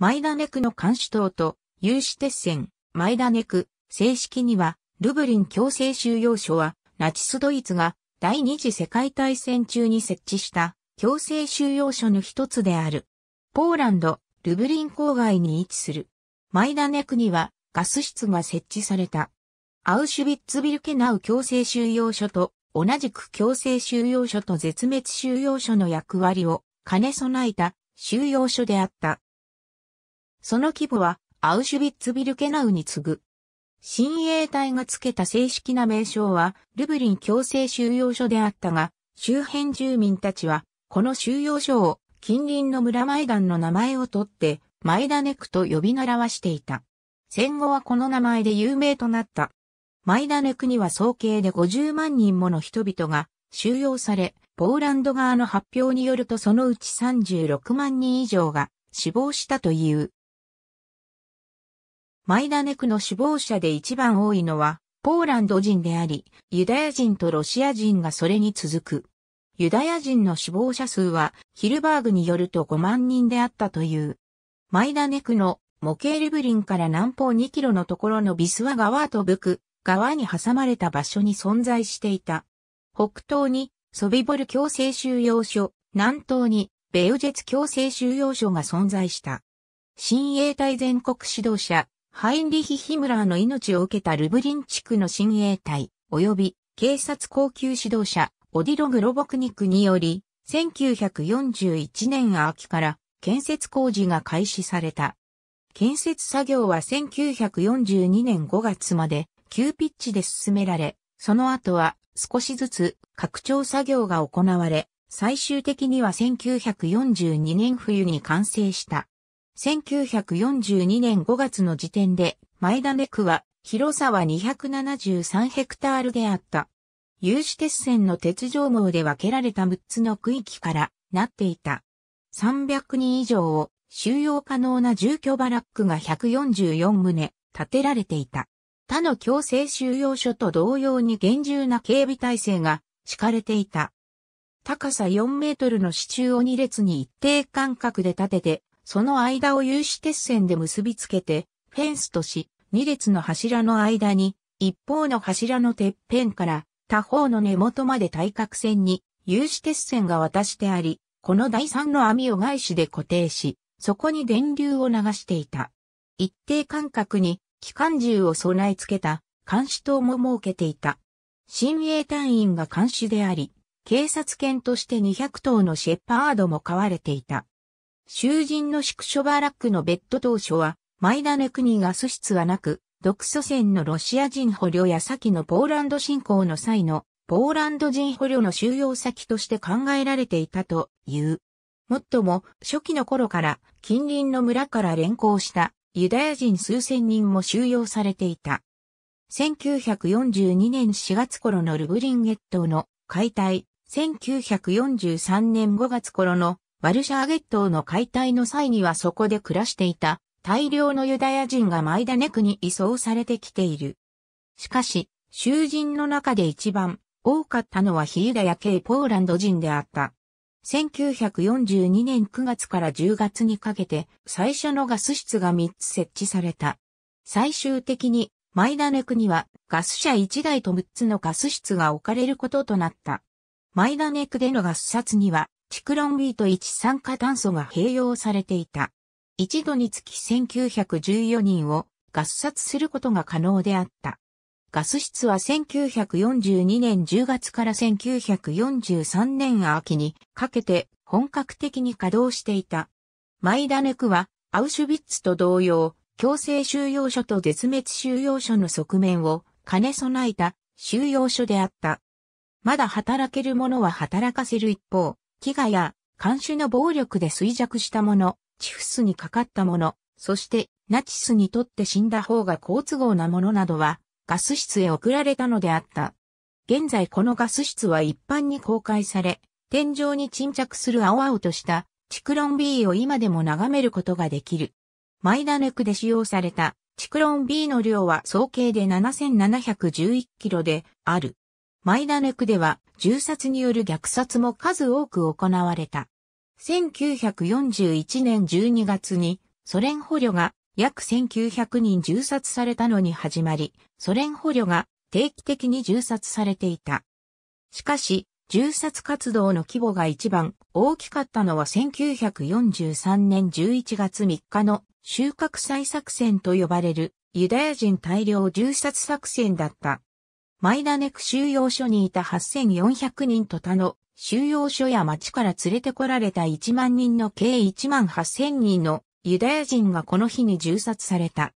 マイダネクの監視塔と有志鉄線、マイダネク、正式には、ルブリン強制収容所は、ナチスドイツが第二次世界大戦中に設置した強制収容所の一つである。ポーランド、ルブリン郊外に位置する。マイダネクにはガス室が設置された。アウシュビッツビルケナウ強制収容所と同じく強制収容所と絶滅収容所の役割を兼ね備えた収容所であった。その規模はアウシュビッツビルケナウに次ぐ。新衛隊が付けた正式な名称はルブリン強制収容所であったが、周辺住民たちはこの収容所を近隣の村マイダンの名前を取ってマイダネクと呼び習わしていた。戦後はこの名前で有名となった。マイダネクには総計で50万人もの人々が収容され、ポーランド側の発表によるとそのうち36万人以上が死亡したという。マイダネクの死亡者で一番多いのは、ポーランド人であり、ユダヤ人とロシア人がそれに続く。ユダヤ人の死亡者数は、ヒルバーグによると5万人であったという。マイダネクのモケールブリンから南方2キロのところのビスワ川とブク、川に挟まれた場所に存在していた。北東にソビボル強制収容所、南東にベウジェツ強制収容所が存在した。新衛隊全国指導者、ハインリヒ・ヒムラーの命を受けたルブリン地区の親衛隊、及び警察高級指導者、オディロ・グロボクニックにより、1941年秋から建設工事が開始された。建設作業は1942年5月まで急ピッチで進められ、その後は少しずつ拡張作業が行われ、最終的には1942年冬に完成した。1942年5月の時点で、前田ネ区は広さは273ヘクタールであった。有刺鉄線の鉄条網で分けられた6つの区域からなっていた。300人以上を収容可能な住居バラックが144棟建てられていた。他の強制収容所と同様に厳重な警備体制が敷かれていた。高さ4メートルの支柱を2列に一定間隔で立てて、その間を有刺鉄線で結びつけて、フェンスとし、2列の柱の間に、一方の柱のてっぺんから他方の根元まで対角線に有刺鉄線が渡してあり、この第三の網を外しで固定し、そこに電流を流していた。一定間隔に機関銃を備え付けた監視塔も設けていた。新衛隊員が監視であり、警察犬として200頭のシェパードも飼われていた。囚人の宿所バラックのベッド当初は、マイダネクニガス室はなく、独祖戦のロシア人捕虜や先のポーランド侵攻の際の、ポーランド人捕虜の収容先として考えられていたという。もっとも、初期の頃から、近隣の村から連行したユダヤ人数千人も収容されていた。1942年4月頃のルブリンゲットの解体、1943年5月頃のワルシャーゲットの解体の際にはそこで暮らしていた大量のユダヤ人がマイダネクに移送されてきている。しかし、囚人の中で一番多かったのは非ユダヤ系ポーランド人であった。1942年9月から10月にかけて最初のガス室が3つ設置された。最終的にマイダネクにはガス車1台と6つのガス室が置かれることとなった。マイダネクでのガス殺にはチクロンウィート一酸化炭素が併用されていた。一度につき1914人をガス殺することが可能であった。ガス室は1942年10月から1943年秋にかけて本格的に稼働していた。マイダネクはアウシュビッツと同様、強制収容所と絶滅収容所の側面を兼ね備えた収容所であった。まだ働ける者は働かせる一方、飢餓や監視の暴力で衰弱した者、チフスにかかった者、そしてナチスにとって死んだ方が好都合な者などはガス室へ送られたのであった。現在このガス室は一般に公開され、天井に沈着する青々としたチクロン B を今でも眺めることができる。マイダネクで使用されたチクロン B の量は総計で7711キロである。マイダネクでは銃殺による虐殺も数多く行われた。1941年12月にソ連捕虜が約1900人銃殺されたのに始まり、ソ連捕虜が定期的に銃殺されていた。しかし、銃殺活動の規模が一番大きかったのは1943年11月3日の収穫祭作戦と呼ばれるユダヤ人大量銃殺作戦だった。マイダネク収容所にいた8400人と他の収容所や町から連れてこられた1万人の計1万8000人のユダヤ人がこの日に銃殺された。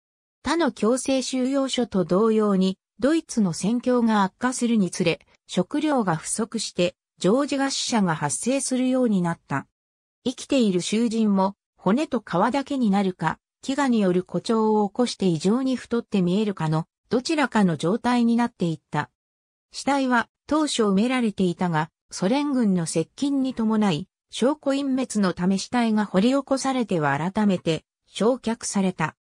他の強制収容所と同様に、ドイツの戦況が悪化するにつれ、食料が不足して、常時合死者が発生するようになった。生きている囚人も、骨と皮だけになるか、飢餓による誇張を起こして異常に太って見えるかのどちらかの状態になっていった。死体は当初埋められていたが、ソ連軍の接近に伴い、証拠隠滅のため死体が掘り起こされては改めて焼却された。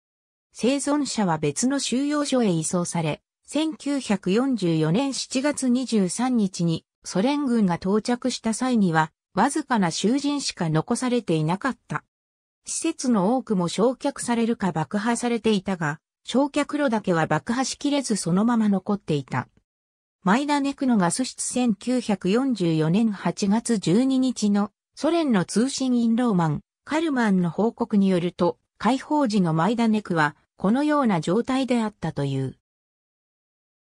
生存者は別の収容所へ移送され、1944年7月23日にソ連軍が到着した際には、わずかな囚人しか残されていなかった。施設の多くも焼却されるか爆破されていたが、焼却炉だけは爆破しきれずそのまま残っていた。マイダネクのガス室1944年8月12日のソ連の通信員ローマン、カルマンの報告によると、解放時のマイダネクはこのような状態であったという。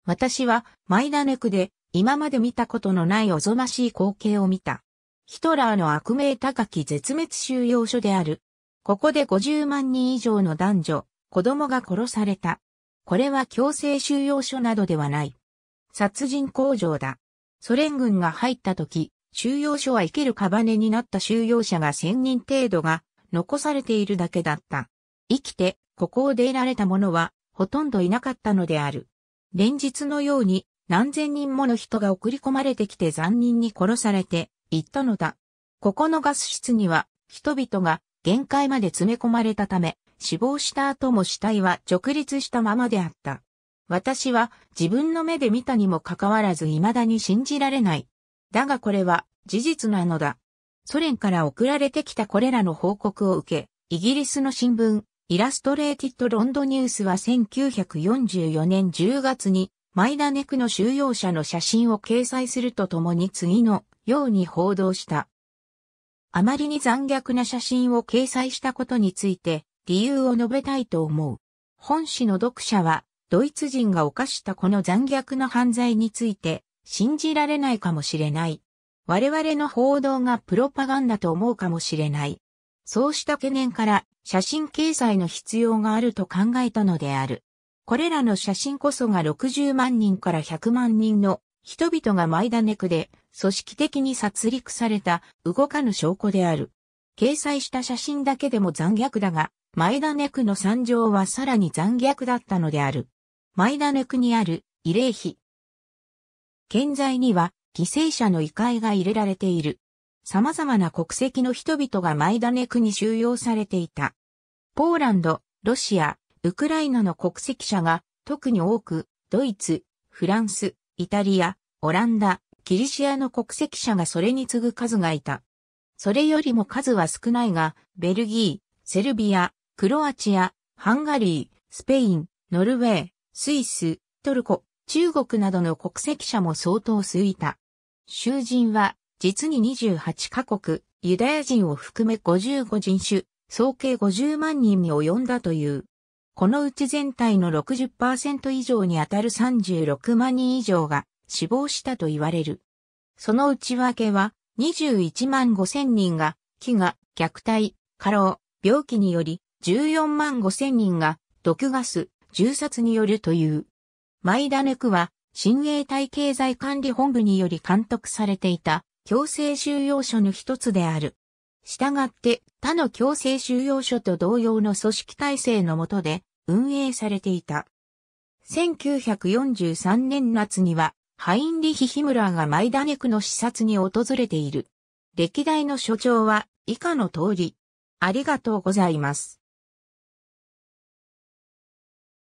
私はマイダネクで今まで見たことのないおぞましい光景を見た。ヒトラーの悪名高き絶滅収容所である。ここで50万人以上の男女、子供が殺された。これは強制収容所などではない。殺人工場だ。ソ連軍が入った時、収容所は生ける屍になった収容者が1000人程度が残されているだけだった。生きて、ここを出られた者は、ほとんどいなかったのである。連日のように、何千人もの人が送り込まれてきて残忍に殺されて、行ったのだ。ここのガス室には、人々が限界まで詰め込まれたため、死亡した後も死体は直立したままであった。私は自分の目で見たにもかかわらず未だに信じられない。だがこれは事実なのだ。ソ連から送られてきたこれらの報告を受け、イギリスの新聞、イラストレーティッド・ロンドニュースは1944年10月にマイダネクの収容者の写真を掲載するとともに次のように報道した。あまりに残虐な写真を掲載したことについて、理由を述べたいと思う。本誌の読者は、ドイツ人が犯したこの残虐な犯罪について、信じられないかもしれない。我々の報道がプロパガンダと思うかもしれない。そうした懸念から写真掲載の必要があると考えたのである。これらの写真こそが60万人から100万人の人々がマイダネクで組織的に殺戮された動かぬ証拠である。掲載した写真だけでも残虐だが、前田区の惨状はさらに残虐だったのである。前田区にある慰霊碑。建材には犠牲者の遺骸が入れられている。様々な国籍の人々が前田区に収容されていた。ポーランド、ロシア、ウクライナの国籍者が特に多く、ドイツ、フランス、イタリア、オランダ、キリシアの国籍者がそれに次ぐ数がいた。それよりも数は少ないが、ベルギー、セルビア、クロアチア、ハンガリー、スペイン、ノルウェー、スイス、トルコ、中国などの国籍者も相当数いた。囚人は実に28カ国、ユダヤ人を含め55人種、総計50万人に及んだという。このうち全体の60%以上にあたる36万人以上が死亡したと言われる。その内訳は21万5千人が、飢餓、虐待、過労、病気により14万5千人が毒ガス、銃殺によるという。マイダネクは、新衛隊経済管理本部により監督されていた強制収容所の一つである。したがって他の強制収容所と同様の組織体制の下で運営されていた。1943年夏にはハインリヒ・ヒムラーがマイダネクの視察に訪れている。歴代の所長は以下の通り。ありがとうございます。